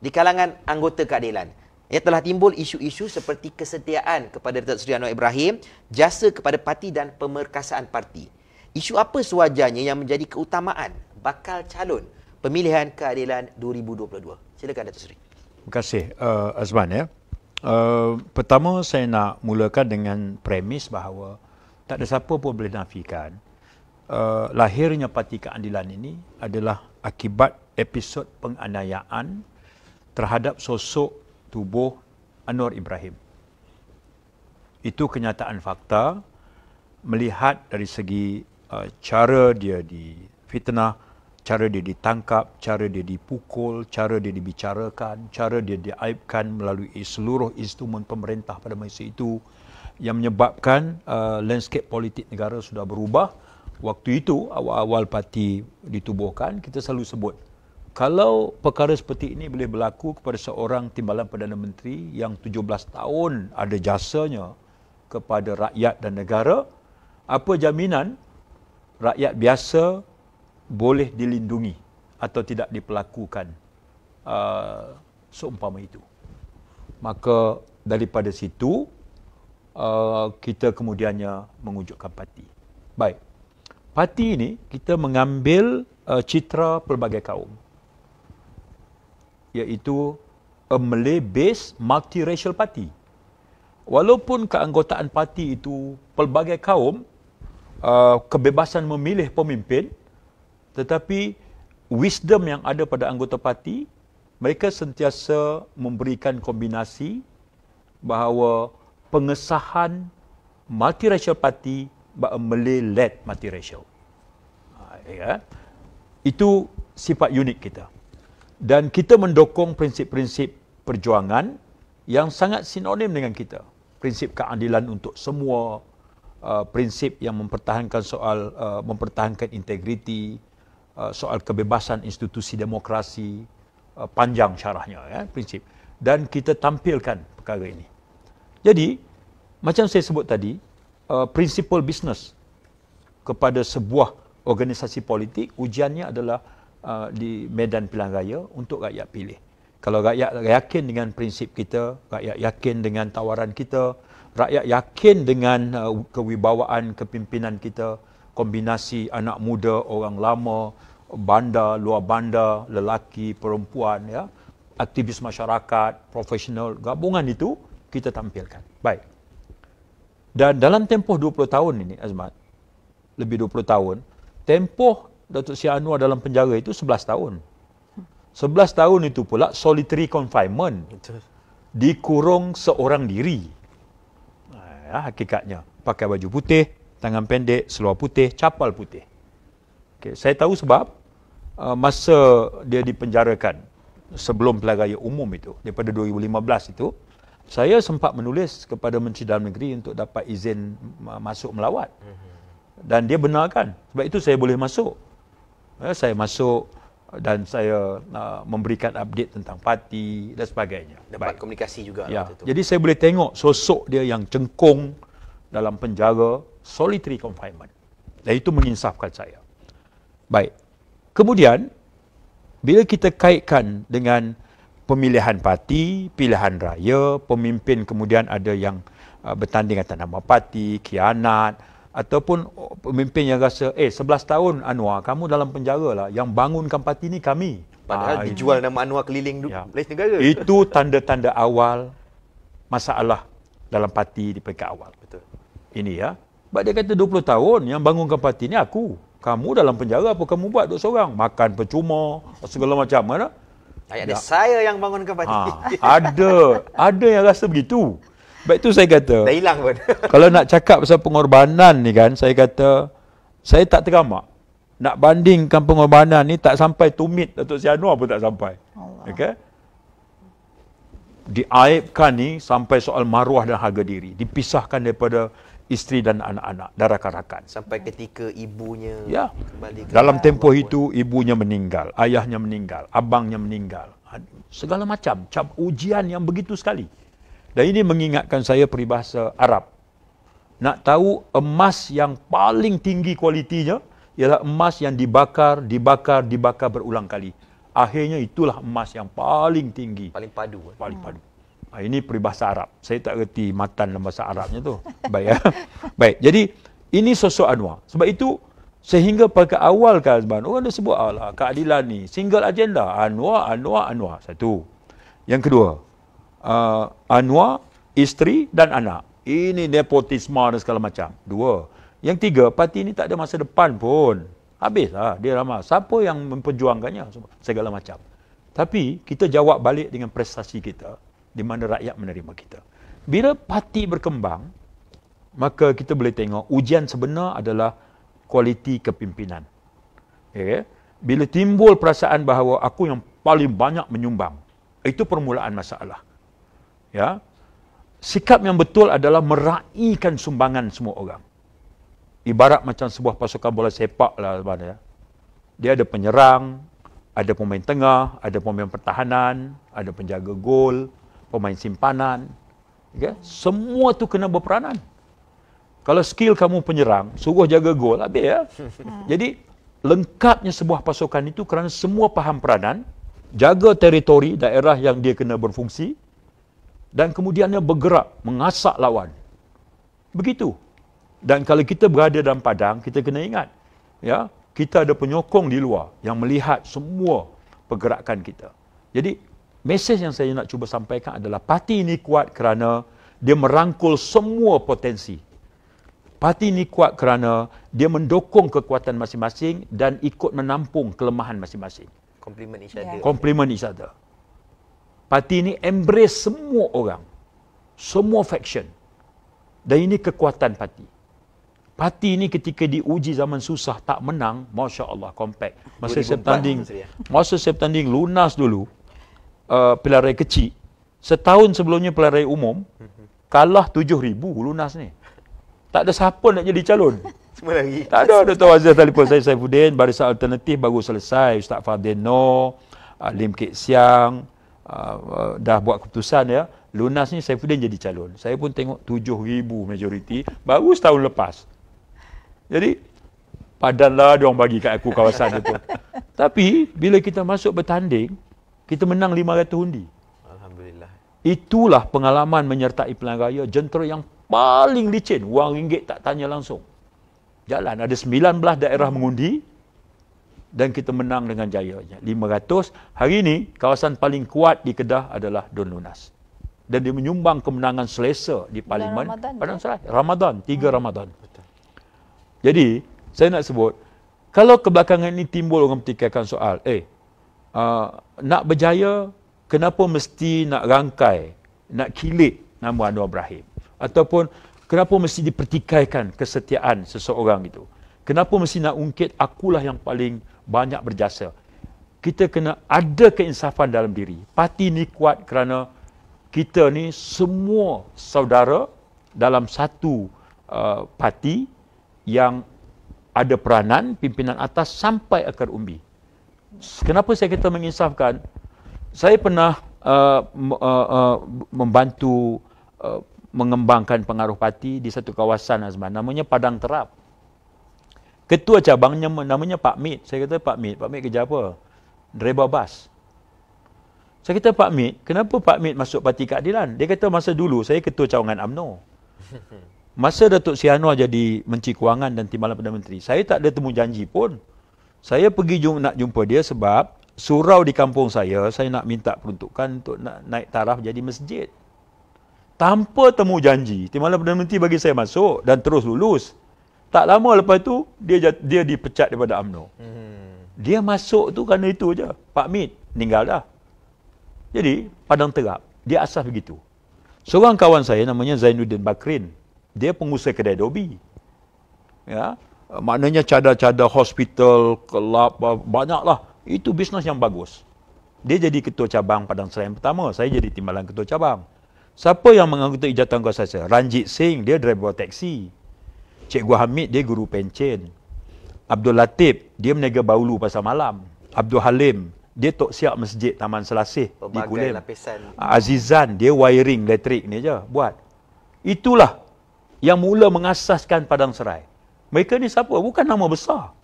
di kalangan anggota keadilan. Ia telah timbul isu-isu seperti kesetiaan kepada Datuk Seri Anwar Ibrahim, jasa kepada parti dan pemerkasaan parti. Isu apa sewajarnya yang menjadi keutamaan bakal calon pemilihan keadilan 2022? Silakan Datuk Seri. Terima kasih uh, Azman. Ya. Uh, pertama saya nak mulakan dengan premis bahawa tak ada siapa pun boleh nafikan uh, lahirnya parti keadilan ini adalah akibat episod penganiayaan terhadap sosok tubuh Anwar Ibrahim. Itu kenyataan fakta melihat dari segi uh, cara dia difitnah, cara dia ditangkap, cara dia dipukul, cara dia dibicarakan, cara dia diaibkan melalui seluruh instrumen pemerintah pada masa itu yang menyebabkan uh, landscape politik negara sudah berubah. Waktu itu awal-awal parti ditubuhkan, kita selalu sebut kalau perkara seperti ini boleh berlaku kepada seorang timbalan Perdana Menteri yang 17 tahun ada jasanya kepada rakyat dan negara, apa jaminan rakyat biasa boleh dilindungi atau tidak diperlakukan uh, seumpama itu? Maka daripada situ, uh, kita kemudiannya mengunjukkan parti. Baik, parti ini kita mengambil uh, citra pelbagai kaum iaitu a Malay based multiracial party. Walaupun keanggotaan parti itu pelbagai kaum, uh, kebebasan memilih pemimpin, tetapi wisdom yang ada pada anggota parti, mereka sentiasa memberikan kombinasi bahawa pengesahan multiracial party but a Malay led multiracial. Uh, Itu sifat unik kita dan kita mendukung prinsip-prinsip perjuangan yang sangat sinonim dengan kita prinsip keadilan untuk semua uh, prinsip yang mempertahankan soal uh, mempertahankan integriti uh, soal kebebasan institusi demokrasi uh, panjang syarahnya ya prinsip dan kita tampilkan perkara ini jadi macam saya sebut tadi uh, prinsipal bisnes kepada sebuah organisasi politik ujiannya adalah uh, di medan pilihan raya untuk rakyat pilih. Kalau rakyat yakin dengan prinsip kita, rakyat yakin dengan tawaran kita, rakyat yakin dengan uh, kewibawaan kepimpinan kita, kombinasi anak muda, orang lama, bandar, luar bandar, lelaki, perempuan, ya, aktivis masyarakat, profesional, gabungan itu kita tampilkan. Baik. Dan dalam tempoh 20 tahun ini, Azmat, lebih 20 tahun, tempoh Datuk Sri Anwar dalam penjara itu 11 tahun. 11 tahun itu pula solitary confinement. Betul. Dikurung seorang diri. Ya, hakikatnya. Pakai baju putih, tangan pendek, seluar putih, capal putih. Okay. Saya tahu sebab uh, masa dia dipenjarakan sebelum pelagaya umum itu, daripada 2015 itu, saya sempat menulis kepada Menteri Dalam Negeri untuk dapat izin masuk melawat. Mhm. Dan dia benarkan. Sebab itu saya boleh masuk. Ya, saya masuk dan saya uh, memberikan update tentang parti dan sebagainya. Dapat Baik. komunikasi juga. Ya. Itu. Jadi saya boleh tengok sosok dia yang cengkung dalam penjara, solitary confinement. Dan itu menginsafkan saya. Baik. Kemudian, bila kita kaitkan dengan pemilihan parti, pilihan raya, pemimpin kemudian ada yang uh, bertanding atas nama parti, kianat, ataupun pemimpin yang rasa eh 11 tahun Anwar kamu dalam penjara lah yang bangunkan parti ni kami padahal ha, dijual ini. nama Anwar keliling ya. Malaysia negara itu tanda-tanda awal masalah dalam parti di peringkat awal betul ini ya sebab dia kata 20 tahun yang bangunkan parti ni aku kamu dalam penjara apa kamu buat duduk seorang makan percuma segala macam mana ada ya. saya yang bangunkan parti ha, ada ada yang rasa begitu Baik tu saya kata. Dah hilang pun. kalau nak cakap pasal pengorbanan ni kan, saya kata saya tak teramak. Nak bandingkan pengorbanan ni tak sampai tumit Datuk Si Anwar pun tak sampai. Allah. Okay? Diaibkan ni sampai soal maruah dan harga diri. Dipisahkan daripada isteri dan anak-anak dan rakan-rakan. Sampai ketika ibunya ya. ke Dalam tempoh itu, pun. ibunya meninggal, ayahnya meninggal, abangnya meninggal. Segala macam, macam ujian yang begitu sekali. Dan ini mengingatkan saya peribahasa Arab. Nak tahu emas yang paling tinggi kualitinya ialah emas yang dibakar, dibakar, dibakar berulang kali. Akhirnya itulah emas yang paling tinggi. Paling padu. Paling padu. Hmm. Ini peribahasa Arab. Saya tak reti matan dalam bahasa Arabnya tu. Baik. Ya? Baik. Jadi ini sosok Anwar. Sebab itu sehingga pada awal kan orang dah sebut Allah keadilan ni single agenda Anwar Anwar Anwar satu. Yang kedua, uh, Anwar, isteri dan anak. Ini nepotisme dan segala macam. Dua. Yang tiga, parti ini tak ada masa depan pun. Habislah, dia ramah. Siapa yang memperjuangkannya? Segala macam. Tapi, kita jawab balik dengan prestasi kita. Di mana rakyat menerima kita. Bila parti berkembang, maka kita boleh tengok ujian sebenar adalah kualiti kepimpinan. Okay? Ya, ya. Bila timbul perasaan bahawa aku yang paling banyak menyumbang, itu permulaan masalah ya sikap yang betul adalah meraihkan sumbangan semua orang ibarat macam sebuah pasukan bola sepak lah mana ya? dia ada penyerang ada pemain tengah ada pemain pertahanan ada penjaga gol pemain simpanan ya semua tu kena berperanan kalau skill kamu penyerang suruh jaga gol habis ya hmm. jadi lengkapnya sebuah pasukan itu kerana semua faham peranan jaga teritori daerah yang dia kena berfungsi dan kemudiannya bergerak mengasak lawan. Begitu. Dan kalau kita berada dalam padang, kita kena ingat ya, kita ada penyokong di luar yang melihat semua pergerakan kita. Jadi, mesej yang saya nak cuba sampaikan adalah parti ini kuat kerana dia merangkul semua potensi. Parti ini kuat kerana dia mendukung kekuatan masing-masing dan ikut menampung kelemahan masing-masing. Compliment each other. Compliment each other parti ini embrace semua orang semua faction dan ini kekuatan parti parti ini ketika diuji zaman susah tak menang Masya Allah compact masa saya bertanding ya? masa saya bertanding lunas dulu uh, pelarai kecil setahun sebelumnya pelarai umum kalah 7,000 lunas ni tak ada siapa nak jadi calon semua lagi tak ada Dr. Aziz telefon saya Saifuddin barisan alternatif baru selesai Ustaz Fadeno, ah, Lim Kek Siang uh, dah buat keputusan ya lunas ni Saifuddin jadi calon. Saya pun tengok 7000 majoriti baru setahun lepas. Jadi padanlah dia orang bagi kat aku kawasan itu. Tapi bila kita masuk bertanding, kita menang 500 undi. Alhamdulillah. Itulah pengalaman menyertai pilihan raya jentera yang paling licin, wang ringgit tak tanya langsung. Jalan ada 19 daerah mengundi, dan kita menang dengan jayanya. 500, hari ini kawasan paling kuat di Kedah adalah Don Lunas. Dan dia menyumbang kemenangan selesa di parlimen pada Ramadan, ya? Ramadan, tiga hmm. Ramadan. Jadi, saya nak sebut, kalau kebelakangan ini timbul orang bertikaikan soal, eh, uh, nak berjaya, kenapa mesti nak rangkai, nak kilit nama Anwar Ibrahim? Ataupun, kenapa mesti dipertikaikan kesetiaan seseorang itu? Kenapa mesti nak ungkit akulah yang paling banyak berjasa. Kita kena ada keinsafan dalam diri. Parti ni kuat kerana kita ni semua saudara dalam satu uh, parti yang ada peranan pimpinan atas sampai akar umbi. Kenapa saya kata menginsafkan? Saya pernah uh, uh, uh, membantu uh, mengembangkan pengaruh parti di satu kawasan Azman namanya Padang Terap. Ketua cabangnya namanya Pak Mit. Saya kata Pak Mit, Pak Mit kerja apa? Driver bas. Saya kata Pak Mit, kenapa Pak Mit masuk parti keadilan? Dia kata masa dulu saya ketua cawangan AMNO. Masa Datuk Si jadi Menteri Kewangan dan Timbalan Perdana Menteri, saya tak ada temu janji pun. Saya pergi jumpa, nak jumpa dia sebab surau di kampung saya, saya nak minta peruntukan untuk nak naik taraf jadi masjid. Tanpa temu janji, Timbalan Perdana Menteri bagi saya masuk dan terus lulus. Tak lama lepas tu dia dia dipecat daripada AMNO. Hmm. Dia masuk tu kerana itu aja. Pak Mit meninggal dah. Jadi padang terap. Dia asas begitu. Seorang kawan saya namanya Zainuddin Bakrin. Dia pengusaha kedai Dobi. Ya. Maknanya cadar-cadar hospital, kelab, banyaklah. Itu bisnes yang bagus. Dia jadi ketua cabang Padang Serayan pertama. Saya jadi timbalan ketua cabang. Siapa yang mengangkut ijatan kuasa saya? Ranjit Singh, dia driver teksi. Cikgu Hamid dia guru pencen. Abdul Latif dia meniaga baulu pasal malam. Abdul Halim dia tok siap masjid Taman Selasih di Kulim. Ah, Azizan dia wiring elektrik ni je buat. Itulah yang mula mengasaskan Padang Serai. Mereka ni siapa? Bukan nama besar.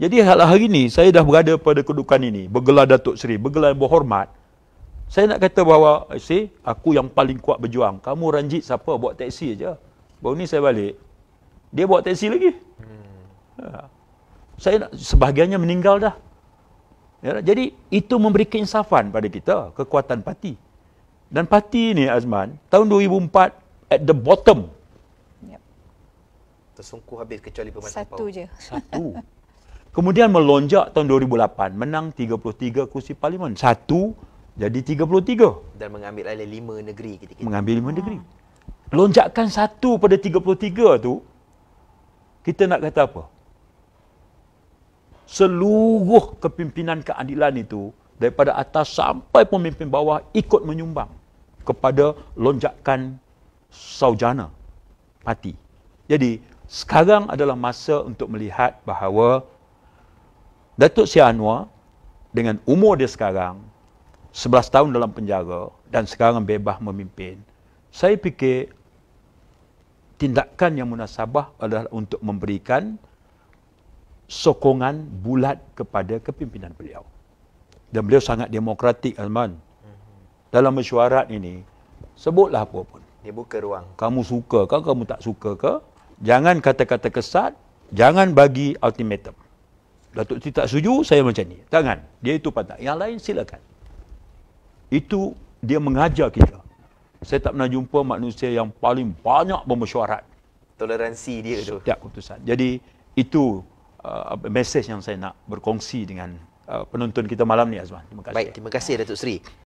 Jadi hal hari ni saya dah berada pada kedudukan ini, bergelar Datuk Seri, bergelar yang berhormat. Saya nak kata bahawa, eh, see, aku yang paling kuat berjuang. Kamu ranjit siapa? Buat teksi aja. Baru ni saya balik, dia bawa teksi lagi. Hmm. Ha. Saya sebahagiannya meninggal dah. Ya, jadi itu memberi keinsafan pada kita, kekuatan parti. Dan parti ini Azman, tahun 2004 at the bottom. Yep. Tersungkur habis kecuali pemerintah Satu Pau. je. Satu. Kemudian melonjak tahun 2008, menang 33 kursi parlimen. Satu jadi 33. Dan mengambil alih lima negeri ketika itu. Mengambil lima ah. negeri. Lonjakan satu pada 33 tu, kita nak kata apa? Seluruh kepimpinan keadilan itu daripada atas sampai pemimpin bawah ikut menyumbang kepada lonjakan saujana parti. Jadi sekarang adalah masa untuk melihat bahawa Datuk Sri Anwar dengan umur dia sekarang 11 tahun dalam penjara dan sekarang bebas memimpin. Saya fikir tindakan yang munasabah adalah untuk memberikan sokongan bulat kepada kepimpinan beliau. Dan beliau sangat demokratik, alman. Mhm. Dalam mesyuarat ini, sebutlah apa pun. Dia buka ruang. Kamu suka ke, kamu tak suka ke, jangan kata-kata kesat, jangan bagi ultimatum. Datuk Siti tak setuju, saya macam ni. Tangan. Dia itu pandang. Yang lain silakan. Itu dia mengajar kita saya tak pernah jumpa manusia yang paling banyak bermesyuarat toleransi dia setiap tu setiap keputusan jadi itu uh, message yang saya nak berkongsi dengan uh, penonton kita malam ni Azman terima kasih baik terima kasih Datuk Seri